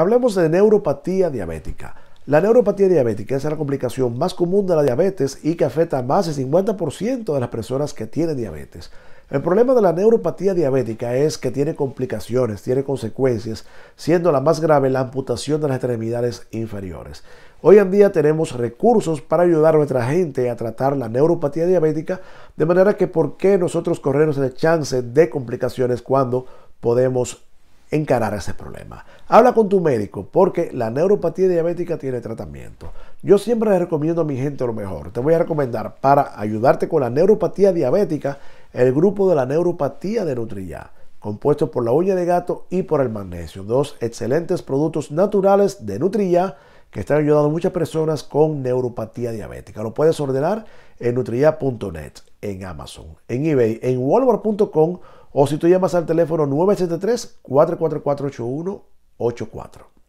Hablemos de neuropatía diabética. La neuropatía diabética es la complicación más común de la diabetes y que afecta a más del 50% de las personas que tienen diabetes. El problema de la neuropatía diabética es que tiene complicaciones, tiene consecuencias, siendo la más grave la amputación de las extremidades inferiores. Hoy en día tenemos recursos para ayudar a nuestra gente a tratar la neuropatía diabética, de manera que por qué nosotros corremos el chance de complicaciones cuando podemos encarar ese problema. Habla con tu médico porque la neuropatía diabética tiene tratamiento. Yo siempre recomiendo a mi gente lo mejor. Te voy a recomendar para ayudarte con la neuropatía diabética el grupo de la neuropatía de Nutrilla, compuesto por la uña de gato y por el magnesio, dos excelentes productos naturales de Nutrilla que están ayudando a muchas personas con neuropatía diabética. Lo puedes ordenar en nutrilla.net, en Amazon, en eBay, en walmart.com o si tú llamas al teléfono 973-444-8184.